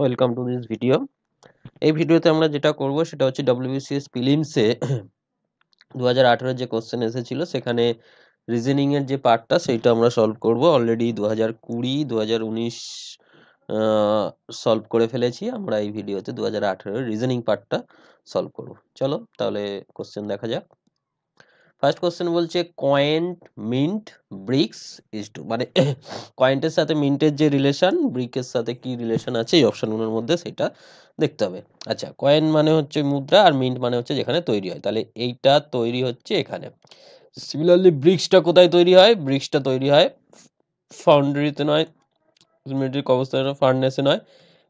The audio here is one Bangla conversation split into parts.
ওয়েলকাম টু দিস ভিডিও এই ভিডিওতে আমরা যেটা করব সেটা হচ্ছে ডব্লিউবিসিএস প্রিলিমসে দু হাজার যে কোশ্চেন এসেছিল সেখানে এর যে পার্টটা সেইটা আমরা সলভ করব অলরেডি দু হাজার কুড়ি দু হাজার উনিশ সলভ করে ফেলেছি আমরা এই ভিডিওতে দু হাজার রিজনিং পার্টটা সলভ করব চলো তাহলে কোশ্চেন দেখা যাক ফার্স্ট কোশ্চেন বলছে coin mint bricks is to মানে কয়েন্টের সাথে মিন্টের যে রিলেশন ব্রিকের সাথে কি রিলেশন আছে এই অপশানগুলোর মধ্যে সেটা দেখতে হবে আচ্ছা কয়েন মানে হচ্ছে মুদ্রা আর মিন্ট মানে হচ্ছে যেখানে তৈরি হয় তাহলে এইটা তৈরি হচ্ছে এখানে সিমিলারলি ব্রিক্সটা কোথায় তৈরি হয় ব্রিক্সটা তৈরি হয় ফাউন্ডারিতে নয় মিলিটারি কবস্থায় ফার্নেসে নয়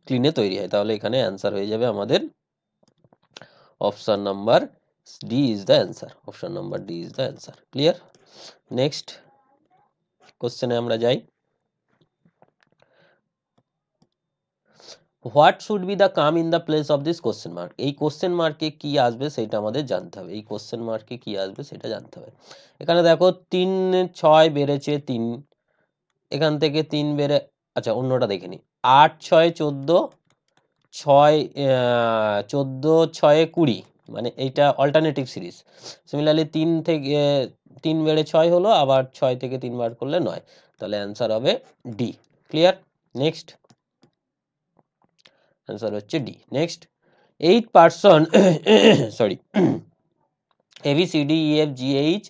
ক্লিনে তৈরি হয় তাহলে এখানে অ্যান্সার হয়ে যাবে আমাদের option number D is the answer. Option number D is the answer. Clear? Next question আমরা যাই what should be the come in the place of this question mark এই কোশ্চেন মার্কে কি আসবে সেটা আমাদের জানতে হবে এই কোশ্চেন মার্কে কি আসবে সেটা জানতে হবে এখানে দেখো তিন ছয় বেড়েছে তিন এখান থেকে তিন বেড়ে আচ্ছা অন্যটা দেখে নিই আট ছয় চোদ্দো ছয় চোদ্দো ছয় কুড়ি মানে এইটা অল্টারনেটিভ সিরিজ সিমিলারলি তিন থেকে তিন বেড়ে ছয় হলো আবার ছয় থেকে তিন বার করলে নয় তাহলে অ্যান্সার হবে ডি ক্লিয়ার নেক্সট অ্যান্সার হচ্ছে D next eight person sorry F E F H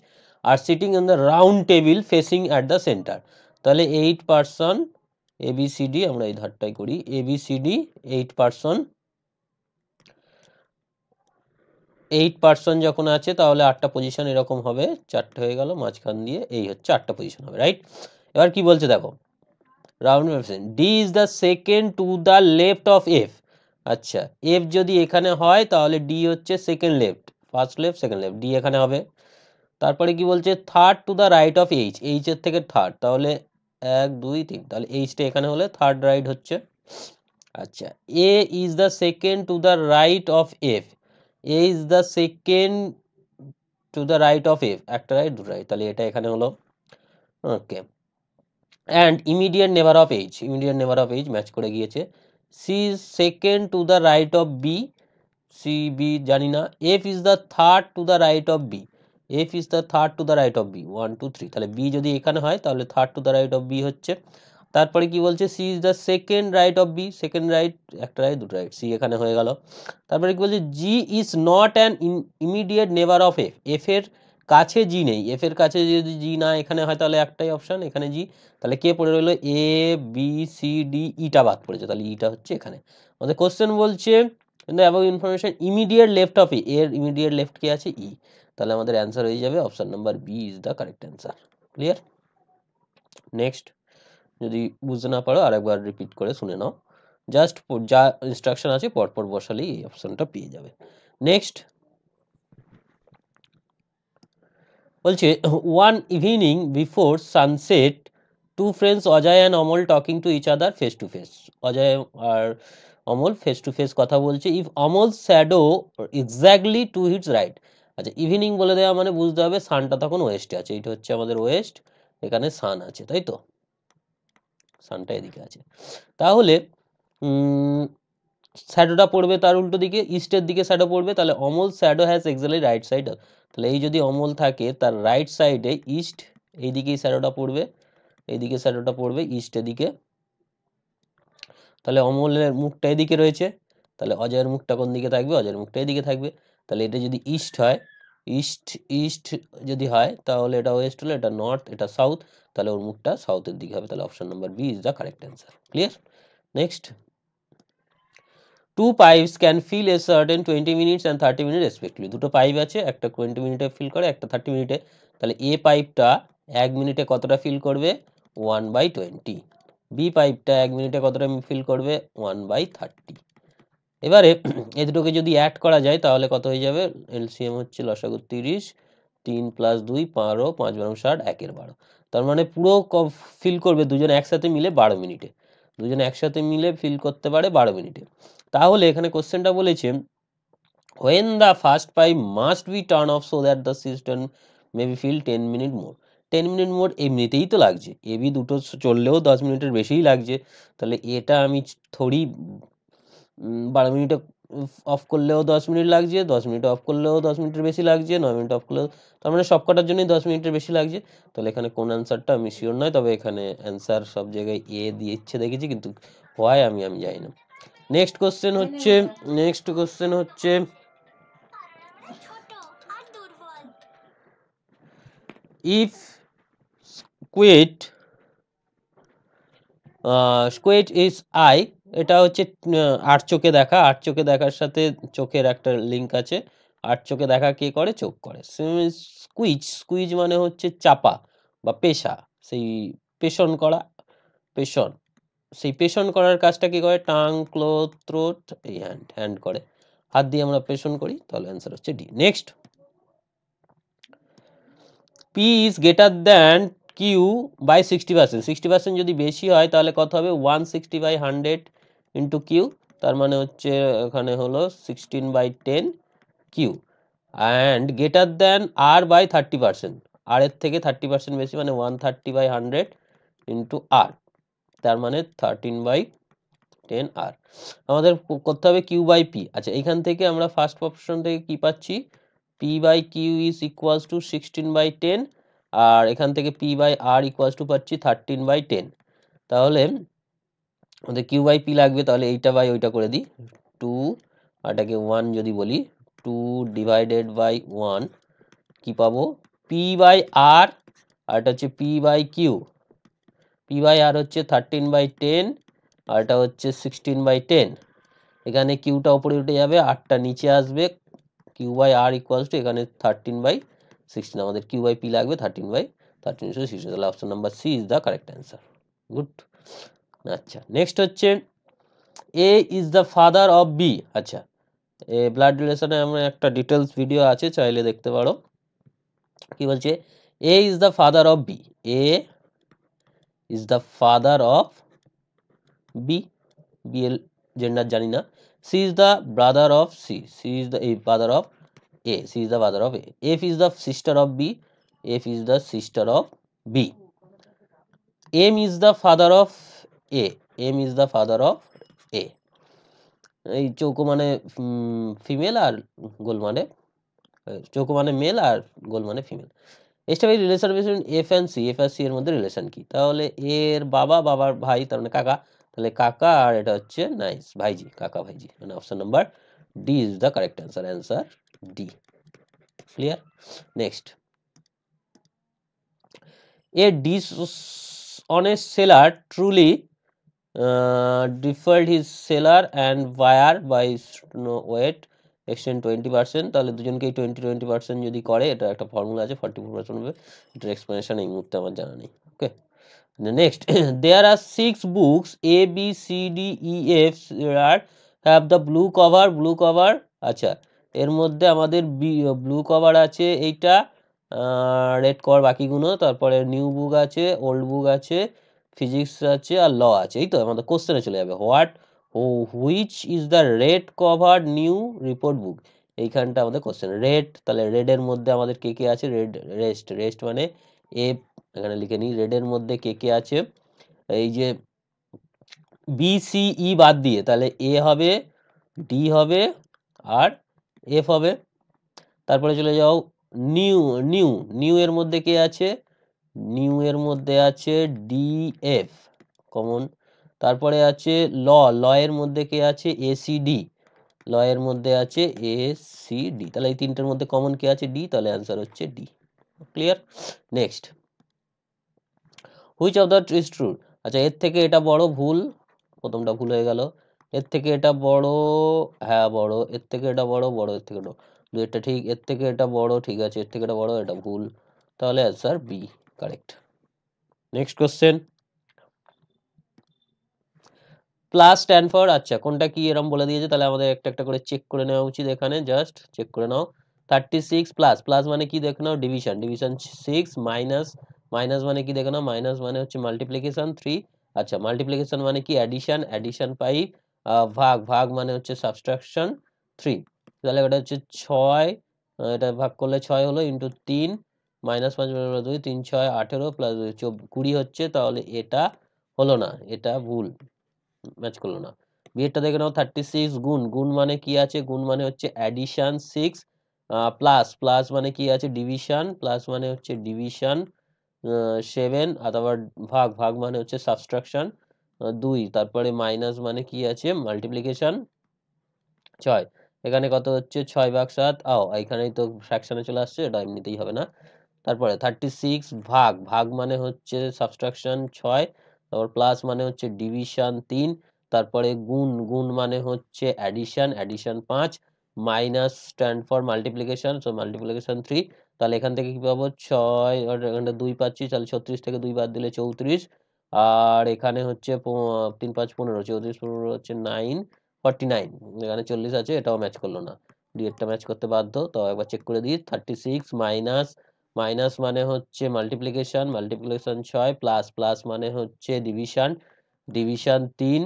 R sitting on the round table facing at the center তাহলে এইট পার্সন এবিসিডি আমরা এই ধারটাই করি A B C D eight person eight person যখন আছে তাহলে আটটা পজিশন এরকম হবে চারটে হয়ে গেল মাঝখান দিয়ে এই হচ্ছে আটটা পজিশন হবে রাইট এবার কি বলছে দেখো round D is the second to the left of F আচ্ছা এফ যদি এখানে হয় তাহলে ডি হচ্ছে second left first left second left D এখানে হবে তারপরে কি বলছে third to the right of H এইচের থেকে থার্ড তাহলে এক দুই তিন তাহলে এইচটা এখানে হলে থার্ড রাইট হচ্ছে আচ্ছা A is the second to the right of F A is the second to the right of F একটা রাইট দু রাইট তাহলে এটা এখানে হলো okay and immediate neighbour of H immediate neighbour of H match করে গিয়েছে C is second to the right of B C B জানি না F is the third to the right of B F is the third to the right of B one two three তাহলে বি যদি এখানে হয় তাহলে third to the right of B হচ্ছে তারপরে কি বলছে C is the second right of B second right একটা রাইট দুটো রাইট সি এখানে হয়ে গেল তারপরে কি বলছে G is not an immediate neighbour of F এফের কাছে জি নেই এফ এর কাছে যদি জি না এখানে হয় তাহলে একটাই অপশান এখানে জি তাহলে কে পড়ে রইলো এ বি সি ডি ইটা বাদ পড়েছে তাহলে ইটা e হচ্ছে এখানে আমাদের কোশ্চেন বলছে এবং information immediate left of E এর ইমিডিয়েট লেফট কি আছে ই e। তাহলে আমাদের অ্যান্সার হয়ে যাবে option number B is the correct answer clear next যদি বুঝতে না পারো আর একবার রিপিট করে শুনে নাও জাস্ট যা ইনস্ট্রাকশন আছে পরপর বসালেই এই অপশনটা পেয়ে যাবে নেক্সট বলছে one evening before sunset two friends Ajay and Amal talking to each other face to face Ajay আর অমল ফেস টু ফেস কথা বলছে if Amal shadow exactly to his right আচ্ছা ইভিনিং বলে দেওয়া মানে বুঝতে হবে সানটা তখন ওয়েস্টে আছে এটা হচ্ছে আমাদের ওয়েস্ট এখানে সান আছে তাই তো সানটা এদিকে আছে তাহলে শ্যাডোটা পড়বে তার উল্টো দিকে ইস্টের দিকে শ্যাডো পড়বে তাহলে Amal shadow has exactly right side তাহলে এই যদি অমল থাকে তার রাইট সাইডে ইস্ট এইদিকেই শ্যাডোটা পড়বে এইদিকে শ্যাডোটা পড়বে ইস্ট এদিকে তাহলে অমলের মুখটা এদিকে রয়েছে তাহলে অজয়ের মুখটা কোন দিকে থাকবে অজয়ের মুখটা এদিকে থাকবে তাহলে এটা যদি ইস্ট হয় ইস্ট ইস্ট যদি হয় তাহলে এটা ওয়েস্ট হলো এটা নর্থ এটা সাউথ তাহলে ওর মুখটা সাউথের দিকে হবে তাহলে option number B is the correct answer clear next two pipes can fill a certain twenty minutes and thirty minute respectively দুটো পাইপ আছে একটা টোয়েন্টি মিনিটে ফিল করে একটা থার্টি মিনিটে তাহলে এ পাইপটা এক মিনিটে কতটা ফিল করবে ওয়ান বাই টোয়েন্টি বি পাইপটা এক মিনিটে কতটা ফিল করবে ওয়ান বাই থার্টি এবারে এ দুটোকে যদি অ্যাড করা যায় তাহলে কত হয়ে যাবে এলসিএম হচ্ছে লসাগু তিরিশ তিন প্লাস দুই বারো পাঁচ বারো ষাট একের বারো তার মানে পুরো ফিল করবে দুজন একসাথে মিলে বারো মিনিটে দুজন একসাথে মিলে ফিল করতে পারে বারো মিনিটে তাহলে এখানে কোশ্চেনটা বলেছে when the first pipe must be turn off so that the system may be fill ten minute more ten minute more এমনিতেই তো লাগছে এবি দুটো চললেও দশ মিনিটের বেশিই লাগছে তাহলে এটা আমি থোড়ি বারো মিনিটে অফ করলেও দশ মিনিট লাগছে দশ মিনিট অফ করলেও দশ মিনিটের বেশি লাগছে নয় মিনিট অফ করলেও তার মানে সব কটার জন্যই দশ মিনিটের বেশি লাগছে তাহলে এখানে কোন অ্যান্সারটা আমি শিওর নয় তবে এখানে অ্যান্সার সব জায়গায় এ দিয়েছে দেখেছি কিন্তু হয় আমি আমি জানি না নেক্সট কোশ্চেন হচ্ছে নেক্সট কোশ্চেন হচ্ছে if squeeze squeeze is I এটা হচ্ছে আট চোখে দেখা আট চোখে দেখার সাথে চোখের একটা লিঙ্ক আছে আট চোখে দেখা কে করে চোখ করে স্কুইজ স্কুইজ মানে হচ্ছে চাপা বা পেশা সেই পেশন করা পেশন সেই পেশন করার কাজটা কি করে টাং ক্লোথ থ্রোট এই হ্যান্ড হ্যান্ড করে হাত দিয়ে আমরা পেশন করি তাহলে অ্যান্সার হচ্ছে D next P is greater than Q by sixty percent sixty percent যদি বেশি হয় তাহলে কত হবে one sixty by hundred into Q তার মানে হচ্ছে এখানে হলো sixteen by ten Q and greater than R by thirty percent R এর থেকে থার্টি পার্সেন্ট বেশি মানে one thirty by hundred into R তার মানে থার্টিন বাই টেন আর আমাদের করতে হবে কিউ বাই পি আচ্ছা এখান থেকে আমরা ফার্স্ট অপশন থেকে কি পাচ্ছি P by Q is equals to sixteen by ten আর এখান থেকে P by R equals to পাচ্ছি থার্টিন বাই টেন তাহলে আমাদের কিউ বাই পি লাগবে তাহলে এইটা বাই ওইটা করে দিই টু আর এটাকে ওয়ান যদি বলি টু ডিভাইডেড বাই ওয়ান কী পাবো পি বাই আর আর এটা হচ্ছে P by Q P by R হচ্ছে থার্টিন বাই টেন আর এটা হচ্ছে সিক্সটিন বাই টেন এখানে কিউটা ওপরে উঠে যাবে আটটা নিচে আসবে Q by R equals to এখানে থার্টিন বাই সিক্সটিন আমাদের কিউ বাই পি লাগবে thirteen by thirteen into sixteen তাহলে option number C is the correct answer good আচ্ছা নেক্সট হচ্ছে A is the father of B আচ্ছা এ ব্লাড রিলেশনে আমার একটা ডিটেলস ভিডিও আছে চাইলে দেখতে পারো কি বলছে A is the father of B A is the father of B B L gender জানি না C is the brother of C C is the এই father of A C is the father of A F is the sister of B F is the sister of B M is the father of A M is the father of A चौको मान फिमेल और गोल मान चौको मान मेल और गोल मान female extra relation base F and C F S C एर मध्य रिलेशन की एर बाबा बाबार भाई तमें का कटे नाइस भाईजी काका भाईजी मैं option number D is the correct answer answer D clear next A dishonest seller truly default his seller and buyer by weight extend twenty percent তাহলে দুজনকেই টোয়েন্টি টোয়েন্টি পার্সেন্ট যদি করে এটা একটা ফর্মুলা আছে ফর্টি ফোর পার্সেন্ট হবে এটার এক্সপ্লেনেশন এই মুহূর্তে আমার জানা নেই okay next there are six books A B C D E F are have the blue cover blue cover আচ্ছা এর মধ্যে আমাদের বি ব্লু কভার আছে এইটা রেড কভার বাকিগুলো তারপরে নিউ বুক আছে ওল্ড বুক আছে ফিজিক্স আছে আর ল আছে এই তো আমাদের কোশ্চেনে চলে যাবে what which is the red cover new report book এইখানটা আমাদের কোশ্চেন রেড তাহলে রেডের মধ্যে আমাদের কে কে আছে রেড রেস্ট রেস্ট মানে এ এখানে লিখে নিই রেডের মধ্যে কে কে আছে এই যে বি সি ই বাদ দিয়ে তাহলে এ হবে ডি হবে আর এফ হবে তারপরে চলে যাও নিউ নিউ নিউ এর মধ্যে কে আছে নিউ এর মধ্যে আছে ডিএফ কমন তারপরে আছে ল ল এর মধ্যে কে আছে এসিডি ল এর মধ্যে আছে এ সি ডি তাহলে এই তিনটার মধ্যে কমন কে আছে ডি তাহলে অ্যান্সার হচ্ছে D clear next which of the is true আচ্ছা এর থেকে এটা বড় ভুল প্রথমটা ভুল হয়ে গেল এর থেকে এটা বড় হ্যাঁ বড় এর থেকে এটা বড় বড় এর থেকে এটা এটা ঠিক এর থেকে এটা বড় ঠিক আছে এর থেকে এটা বড় এটা ভুল তাহলে answer B Correct. Next question. Plus stand for আচ্ছা কোনটা কি এরম বলে দিয়েছে তাহলে আমাদের একটা একটা করে চেক করে নেওয়া উচিত এখানে জাস্ট চেক করে নাও থার্টি সিক্স প্লাস প্লাস মানে কি দেখে নাও division division six minus minus মানে কি দেখে নাও মাইনাস মানে হচ্ছে মাল্টিপ্লিকেশন থ্রি আচ্ছা মাল্টিপ্লিকেশন মানে কি অ্যাডিশন অ্যাডিশন পাইভ ভাগ ভাগ মানে হচ্ছে সাবস্ট্রাকশন থ্রি তাহলে এটা হচ্ছে ছয় এটা ভাগ করলে ছয় হলো ইন্টু তিন মাইনাস পাঁচ মাইনাস দুই তিন ছয় আঠেরো প্লাস দুই কুড়ি হচ্ছে তাহলে এটা হলো না এটা ভুল ম্যাচ করলো না বিয়েটা দেখে নাও থার্টি সিক্স গুণ গুণ মানে কি আছে গুণ মানে হচ্ছে অ্যাডিশান সিক্স প্লাস প্লাস মানে কি আছে ডিভিশন প্লাস মানে হচ্ছে ডিভিশন সেভেন অথবা ভাগ ভাগ মানে হচ্ছে সাবস্ট্রাকশন দুই তারপরে মাইনাস মানে কি আছে মাল্টিপ্লিকেশন ছয় এখানে কত হচ্ছে ছয় ভাগ সাত আও এখানেই তো ফ্র্যাকশানে চলে আসছে এটা এমনিতেই হবে না তারপরে থার্টি সিক্স ভাগ ভাগ মানে হচ্ছে সাবস্ট্রাকশন ছয় তারপর প্লাস মানে হচ্ছে ডিভিশন তিন তারপরে গুণ গুণ মানে হচ্ছে অ্যাডিশন অ্যাডিশন পাঁচ minus stand for multiplication so multiplication three তাহলে এখান থেকে কী পাবো ছয় এখানটা দুই পাচ্ছি তাহলে ছত্রিশ থেকে দুই বাদ দিলে চৌত্রিশ আর এখানে হচ্ছে তিন পাঁচ পনেরো চৌত্রিশ পনেরো হচ্ছে নাইন ফর্টি নাইন এখানে চল্লিশ আছে এটাও ম্যাচ করলো না ডিএটটা ম্যাচ করতে বাধ্য তো একবার চেক করে দিই থার্টি সিক্স মাইনাস মাইনাস মানে হচ্ছে মাল্টিপ্লিকেশন মাল্টিপ্লিকেশন ছয় প্লাস প্লাস মানে হচ্ছে ডিভিশন ডিভিশন তিন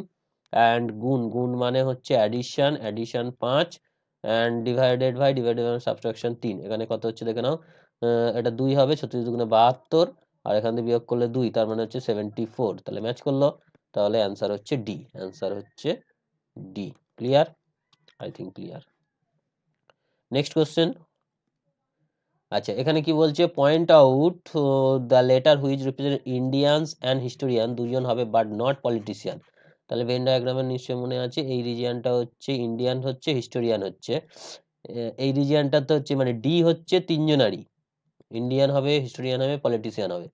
অ্যান্ড গুণ গুণ মানে হচ্ছে অ্যাডিশন অ্যাডিশন পাঁচ and divided by divided by subtraction তিন এখানে কত হচ্ছে দেখে নাও এটা দুই হবে ছত্রিশ দুগুণে বাহাত্তর আর এখান থেকে বিয়োগ করলে দুই তার মানে হচ্ছে সেভেন্টি ফোর তাহলে ম্যাচ করলো তাহলে অ্যান্সার হচ্ছে ডি অ্যান্সার হচ্ছে D clear I think clear next question আচ্ছা এখানে কি বলছে point out the letter which represent Indians and historian দুজন হবে বাট নট পলিটিশিয়ান তাহলে ভেন ডায়াগ্রামের নিশ্চয় মনে আছে এই রিজিয়ানটা হচ্ছে ইন্ডিয়ান হচ্ছে হিস্টোরিয়ান হচ্ছে এই রিজিয়ানটা তো হচ্ছে মানে ডি হচ্ছে তিনজনারই ইন্ডিয়ান হবে হিস্টোরিয়ান হবে পলিটিশিয়ান হবে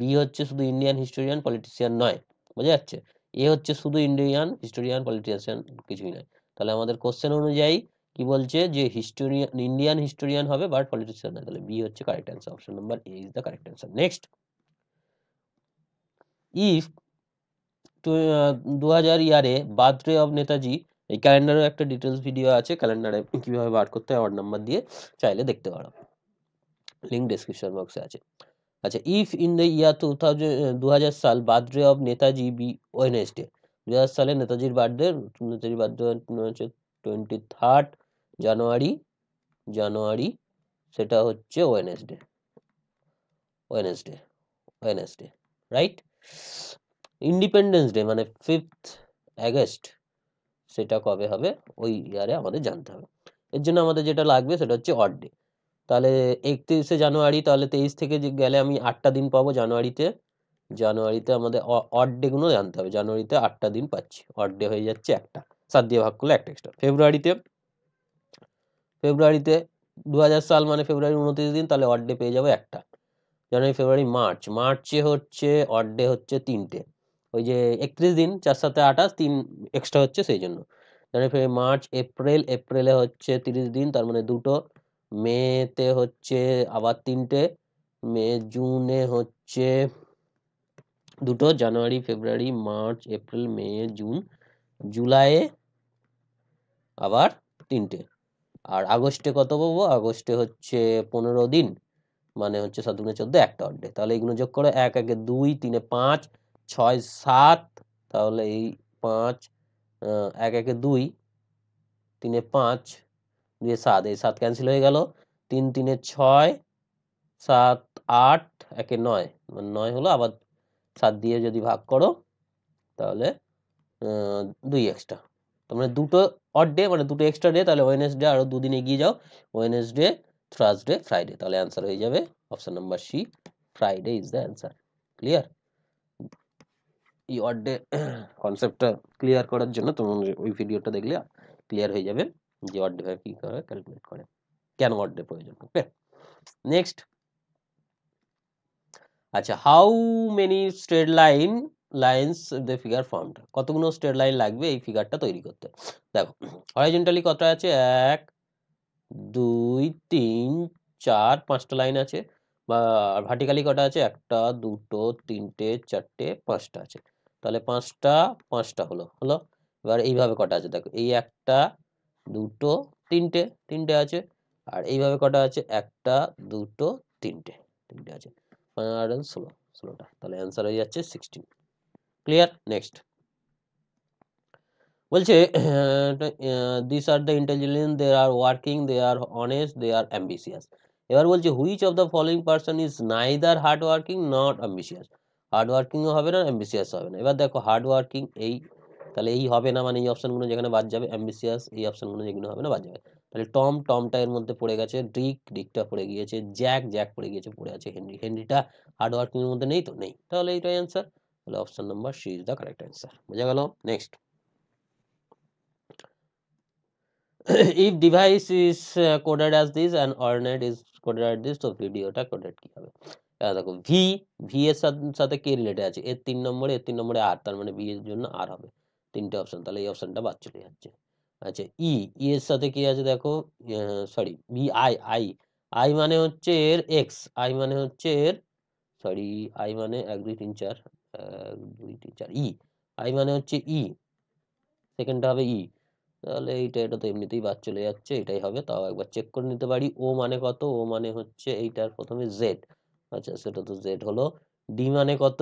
বি হচ্ছে শুধু ইন্ডিয়ান হিস্টোরিয়ান পলিটিশিয়ান নয় বোঝা যাচ্ছে এ হচ্ছে শুধু ইন্ডিয়ান হিস্টোরিয়ান পলিটিশিয়ান কিছুই নয় তাহলে আমাদের কোশ্চেন অনুযায়ী কি বলছে যে হিস্টোরিয়ান ইন্ডিয়ান হিস্টোরিয়ান হবে বাট পলিটিশিয়ান না তাহলে বি হচ্ছে correct answer option number A is the correct answer next if দু হাজার ইয়ারে বার্থডে অফ নেতাজি এই ক্যালেন্ডারেও একটা ডিটেলস ভিডিও আছে ক্যালেন্ডারে কীভাবে বার করতে হয় অর্ড নাম্বার দিয়ে চাইলে দেখতে পারো লিঙ্ক ডিসক্রিপশন বক্সে আছে আচ্ছা if in the year two thousand দু হাজার সাল birthday of Netaji be Wednesday দু হাজার সালে নেতাজির বার্থডে নেতাজির বার্থডে হচ্ছে টোয়েন্টি থার্ড জানুয়ারি জানুয়ারি সেটা হচ্ছে Wednesday Wednesday Wednesday right Independence Day মানে ফিফথ আগস্ট সেটা কবে হবে ওই ইয়ারে আমাদের জানতে হবে এর জন্য আমাদের যেটা লাগবে সেটা হচ্ছে অড ডে তাহলে একত্রিশে জানুয়ারি তাহলে তেইশ থেকে যে গেলে আমি আটটা দিন পাবো জানুয়ারিতে জানুয়ারিতে আমাদের অড ডেগুলো জানতে হবে জানুয়ারিতে আটটা দিন পাচ্ছি অড ডে হয়ে যাচ্ছে একটা সাত দিয়ে ভাগ করলে একটা এক্সট্রা ফেব্রুয়ারিতে ফেব্রুয়ারিতে দু সাল মানে ফেব্রুয়ারি উনত্রিশ দিন তাহলে অড ডে পেয়ে যাবো একটা জানুয়ারি ফেব্রুয়ারি মার্চ মার্চে হচ্ছে অড ডে হচ্ছে তিনটে ওই যে একত্রিশ দিন চার সাথে আঠাশ তিন এক্সট্রা হচ্ছে সেই জন্য জানুয়ারি ফেব্রুয়ারি মার্চ এপ্রিল এপ্রিলে হচ্ছে তিরিশ দিন তার মানে দুটো মেতে হচ্ছে আবার তিনটে মে জুনে হচ্ছে দুটো January February March April May June জুলাইয়ে আবার তিনটে আর আগস্টে কত পাবো আগস্টে হচ্ছে পনেরো দিন মানে হচ্ছে সাত দুনে চোদ্দো একটা অর্ডে তাহলে এইগুলো যোগ করে এক একে দুই তিনে পাঁচ ছয় সাত তাহলে এই পাঁচ এক একে দুই তিনে পাঁচ দুয়ে সাত এই সাত ক্যান্সেল হয়ে গেল তিন তিনে ছয় সাত আট একে নয় মানে নয় হলো আবার সাত দিয়ে যদি ভাগ করো তাহলে দুই এক্সট্রা মানে দুটো অড ডে মানে দুটো এক্সট্রা ডে তাহলে ওয়েনেসডে আরও দুদিন এগিয়ে যাও ওয়েনেসডে থার্সডে ফ্রাইডে তাহলে অ্যান্সার হয়ে যাবে option number C Friday is the answer clear এই অড ডে কনসেপ্টটা ক্লিয়ার করার জন্য তোমার ওই ভিডিওটা দেখলে ক্লিয়ার হয়ে যাবে যে অড ডে কী করে ক্যালকুলেট করে কেন অড ডে প্রয়োজন ওকে নেক্সট আচ্ছা how many straight line lines they figure formed কতগুলো স্টেট লাইন লাগবে এই ফিগারটা তৈরি করতে দেখো হরাইজেন্টালি কত আছে এক দুই তিন চার পাঁচটা লাইন আছে বা ভার্টিক্যালি কটা আছে একটা দুটো তিনটে চারটে পাঁচটা আছে তাহলে পাঁচটা পাঁচটা হলো হলো এবার এইভাবে কটা আছে দেখো এই একটা দুটো তিনটে তিনটে আছে আর এইভাবে কটা আছে একটা দুটো তিনটে তিনটে আছে ষোলো ষোলোটা তাহলে অ্যান্সার হয়ে যাচ্ছে সিক্সটিন ক্লিয়ার নেক্সট বলছে this are the intelligent they are working they are honest they are ambitious এবার বলছে which of the following person is neither hard working not ambitious hard ওয়ার্কিংও হবে না অ্যাম্বিসিয়াস হবে না এবার দেখো হার্ড ওয়ার্কিং এই তাহলে এই হবে না মানে এই অপশানগুলো যেখানে বাদ যাবে অ্যাম্বিসিয়াস এই অপশানগুলো যেগুলো হবে না বাদ যাবে তাহলে টম টমটা এর মধ্যে পড়ে গেছে ড্রিক ড্রিকটা পড়ে গিয়েছে জ্যাক জ্যাক পড়ে গিয়েছে পড়ে আছে হেনরি হেনরিটা হার্ড ওয়ার্কিংয়ের মধ্যে নেই তো নেই তাহলে এইটাই answer well, option number C is the correct answer. Next. if device is uh, coded as this and ornate is coded as this, so video ta coded ki hobe. দেখো ভি ভি এর সাথে কে রিলেটেড আছে এর তিন নম্বরে এর তিন নম্বরে আর তার মানে বি এর জন্য আর হবে তিনটে অপশন তাহলে এই অপশনটা বাদ চলে যাচ্ছে আচ্ছা ই ই এর সাথে কি আছে দেখো sorry B I I I মানে হচ্ছে এর এক্স আই মানে হচ্ছে এর সরি আই মানে এক দুই তিন চার আই e, মানে হচ্ছে ই e, সেকেন্ডটা হবে ই e, তাহলে এইটা এটা তো এমনিতেই বাদ চলে যাচ্ছে এটাই হবে তাও একবার চেক করে নিতে পারি ও মানে কত ও মানে হচ্ছে এইটার প্রথমে জেড আচ্ছা সেটা তো জেড হলো ডি মানে কত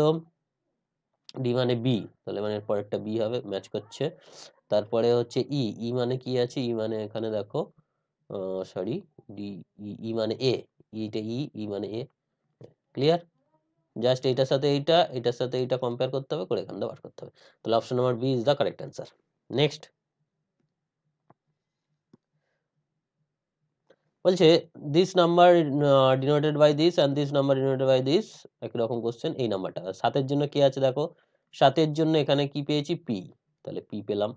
ডি মানে বি তাহলে মানে পরেরটা বি হবে ম্যাচ করছে তারপরে হচ্ছে ই ই মানে কি আছে ই মানে এখানে দেখো সরি ডি ই মানে এ ইটা ই ই মানে এ ক্লিয়ার জাস্ট এইটার সাথে এইটা এটার সাথে এইটা কম্পেয়ার করতে হবে করে এখান থেকে বার করতে হবে তাহলে option number B is the correct answer next বলছে this number denoted by this and this number denoted by this রকম কোশ্চেন এই নাম্বারটা সাতের জন্য কি আছে দেখো সাতের জন্য এখানে কি পেয়েছি পি তাহলে পি পেলাম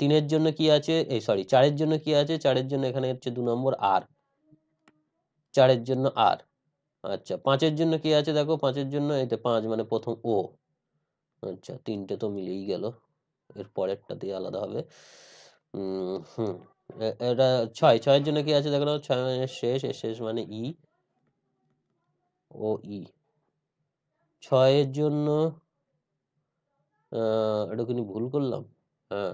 তিনের জন্য কি আছে এই সরি চারের জন্য কি আছে চারের জন্য এখানে হচ্ছে দু নম্বর আর চারের জন্য আর আচ্ছা পাঁচের জন্য কি আছে দেখো পাঁচের জন্য এতে পাঁচ মানে প্রথম ও আচ্ছা তিনটে তো মিলেই গেল এর পরেরটা দিয়ে আলাদা হবে হুম এটা ছয় ছয়ের জন্য কি আছে দেখো না ছয় মানে শেষ শেষ মানে ই ও ই ছয়ের জন্য এটা কি ভুল করলাম হ্যাঁ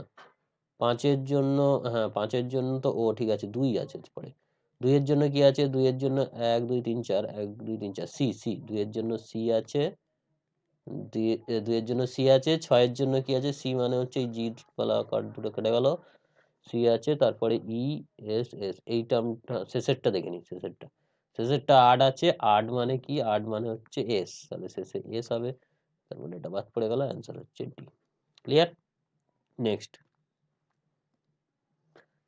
পাঁচের জন্য হ্যাঁ পাঁচের জন্য তো ও ঠিক আছে দুই আছে পরে দুইয়ের জন্য কি আছে দুইয়ের জন্য এক দুই তিন চার এক দুই তিন চার সি সি দুইয়ের জন্য সি আছে দুইয়ের জন্য সি আছে ছয়ের জন্য কি আছে সি মানে হচ্ছে জি বলা কার্ড দুটো কেটে গেল সি আছে তারপরে ই এস এস এই টার্মটা শেষেরটা দেখে নিই শেষেরটা শেষেরটা আট আছে আট মানে কি আট মানে হচ্ছে এস তাহলে শেষে এস হবে তারপরে মানে এটা বাদ পড়ে গেল অ্যান্সার হচ্ছে D clear next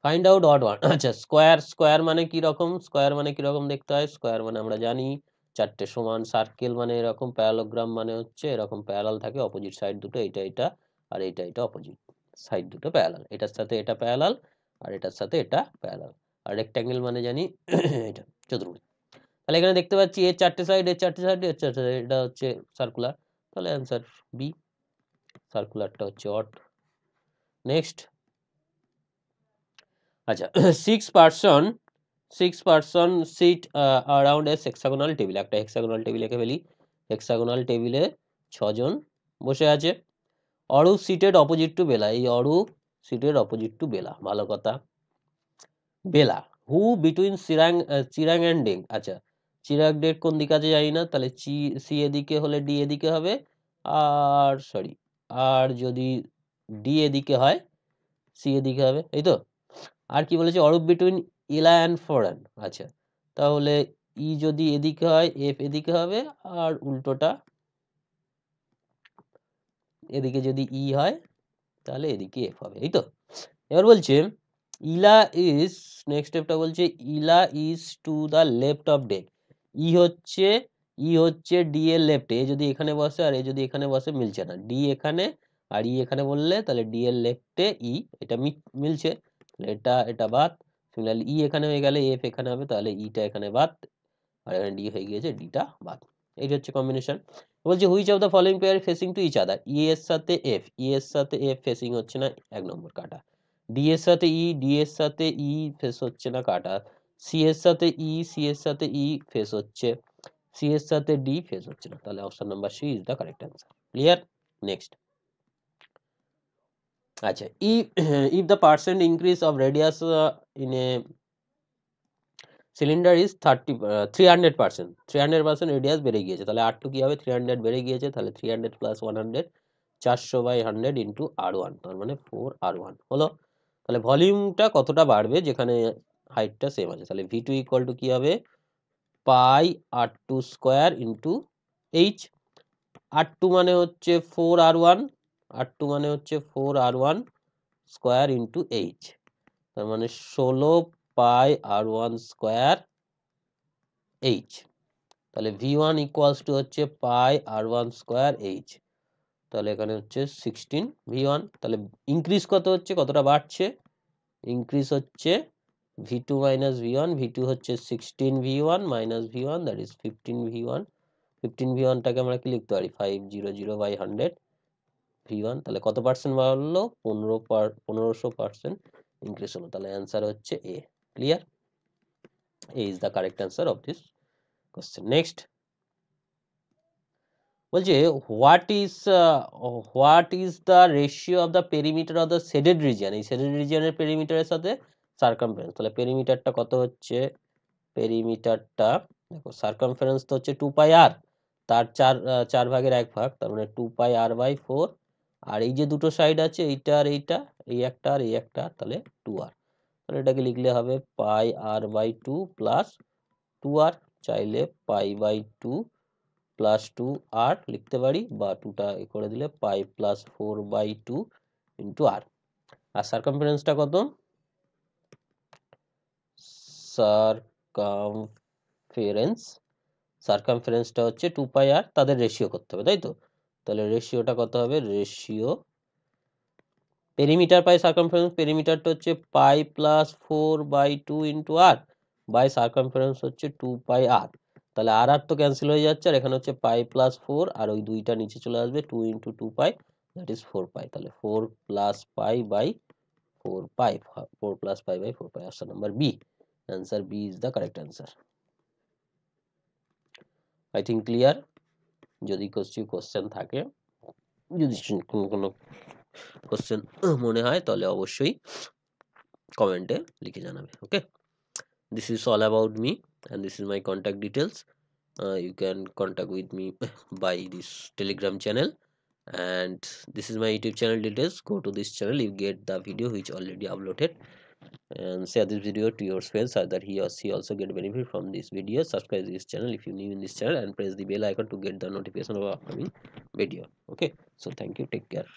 find out odd one আচ্ছা স্কোয়ার স্কোয়ার মানে কি রকম স্কোয়ার মানে কি রকম দেখতে হয় স্কোয়ার মানে আমরা জানি চারটে সমান সার্কেল মানে এরকম প্যারালোগ্রাম মানে হচ্ছে এরকম প্যারাল থাকে অপোজিট সাইড দুটো এটা এটা আর এটা এটা অপোজিট সাইড দুটো প্যারাল এটার সাথে এটা প্যারাল আর এটার সাথে এটা প্যারাল আর রেক্ট্যাঙ্গেল মানে জানি এটা চতুর্ভুজ তাহলে এখানে দেখতে পাচ্ছি এর চারটে সাইড এর চারটে সাইড এর চারটে সাইড এটা হচ্ছে সার্কুলার তাহলে অ্যান্সার বি সার্কুলারটা হচ্ছে অট নেক্সট আচ্ছা six person six person sit around a hexagonal table একটা হেক্সাগোনাল টেবিল এঁকে ফেলি হেক্সাগোনাল টেবিলে ছজন বসে আছে অরু সিটের অপোজিট টু বেলা এই অরু সিটের অপোজিট টু বেলা ভালো কথা Bela who between Chirang Chirang and Deng আচ্ছা চিরাগ ডেট কোন দিক আছে জানি না তাহলে চি সি এদিকে হলে ডি এদিকে হবে আর সরি আর যদি ডি এদিকে হয় সি এদিকে হবে এই তো আর কি বলেছে অরূপ বিটুইন ইলা অ্যান্ড ফরেন আচ্ছা তাহলে ই যদি এদিকে হয় এফ এদিকে হবে আর উল্টোটা এদিকে যদি ই হয় তাহলে এদিকে এফ হবে এই তো এবার বলছে ইলা ইজ নেক্সট স্টেপটা বলছে Ela is to the left of ডেক ই হচ্ছে ই হচ্ছে ডি এর লেফটে এ যদি এখানে বসে আর এ যদি এখানে বসে মিলছে না ডি এখানে আর ই এখানে বললে তাহলে ডি এর লেফটে ই এটা মিলছে এটা এটা বাদ সিমিলারলি ই e এখানে হয়ে গেলে এফ এখানে হবে তাহলে ইটা e এখানে বাদ আর এখানে ডি হয়ে গিয়েছে ডিটা বাদ এইটা হচ্ছে কম্বিনেশন বলছে which of the following pair facing to each other E এর সাথে এফ ই e এর সাথে এফ ফেসিং হচ্ছে না এক নম্বর কাটা ডি এর সাথে ই ডি এর সাথে ই ফেস হচ্ছে না কাটা সি এর সাথে ই সি এর সাথে ই ফেস হচ্ছে সি এর সাথে ডি ফেস হচ্ছে না তাহলে option number C is the correct answer clear next আচ্ছা E if the percent increase of radius in a cylinder is thirty three hundred percent three hundred percent radius বেড়ে গিয়েছে তাহলে আর টু কী হবে থ্রি হান্ড্রেড বেড়ে গিয়েছে তাহলে three hundred plus one hundred চারশো by hundred into R one তার মানে ফোর আর ওয়ান হলো তাহলে ভলিউমটা কতটা বাড়বে যেখানে হাইটটা সেম আছে তাহলে ভি টু ইকুয়াল টু কী হবে pi R two square into H R two মানে হচ্ছে four R one R two মানে হচ্ছে four R one square into H তার মানে ষোলো pi R one square H তাহলে ভি ওয়ান ইকুয়ালস টু হচ্ছে pi R one square H তাহলে এখানে হচ্ছে সিক্সটিন ভি ওয়ান তাহলে ইনক্রিজ কত হচ্ছে কতটা বাড়ছে ইনক্রিজ হচ্ছে V two minus V one V two হচ্ছে sixteen V one minus V one that is fifteen V one fifteen V ওয়ানটাকে আমরা কি লিখতে পারি five zero zero by hundred তাহলে কত পার্সেন্ট বাড়লো পনেরো পনেরোশো পার্সেন্ট ইনক্রিজ হলো তাহলে অ্যান্সার হচ্ছে A clear A is the correct answer of this question next বলছে what is what is the ratio of the perimeter of the shaded region এই সেডেড রিজিয়ানের পেরিমিটারের সাথে সার্কামফারেন্স তাহলে পেরিমিটারটা কত হচ্ছে পেরিমিটারটা দেখো সার্কামফারেন্স তো হচ্ছে টু পাই আর তার চার চার ভাগের এক ভাগ তার মানে two pi R by four আর এই যে দুটো সাইড আছে এইটা আর এইটা এই একটা আর এই একটা তাহলে টু আর তাহলে এটাকে লিখলে হবে pi R by two plus two R চাইলে pi by two plus two R লিখতে পারি বা টুটা এ করে দিলে pi plus four by two into R আর সার্কামফারেন্সটা কত সার্কামফারেন্স সার্কামফারেন্সটা হচ্ছে টু পাই আর তাদের রেশিও করতে হবে তাই তো তাহলে রেশিওটা কত হবে রেশিও পেরিমিটার পাই সার্কামফারেন্স পেরিমিটারটা হচ্ছে pi plus four by two into R by circumference হচ্ছে টু পাই আর তাহলে আর আর তো ক্যান্সেল হয়ে যাচ্ছে আর এখানে হচ্ছে পাই প্লাস ফোর আর ওই দুইটা নিচে চলে আসবে two into two pi that is four pi তাহলে four plus pi by four pi four plus pi by four pi option number B answer B is the correct answer I think clear যদি কিছু কোশ্চেন থাকে যদি কোনো কোশ্চেন মনে হয় তাহলে অবশ্যই কমেন্টে লিখে জানাবে okay this is all about me and this is my contact details you can contact with me by this telegram channel and this is my youtube channel details go to this channel you get the video which already uploaded and share this video to your friends so that he or she also get benefit from this video subscribe this channel if you new in this channel and press the bell icon to get the notification of upcoming video okay so thank you take care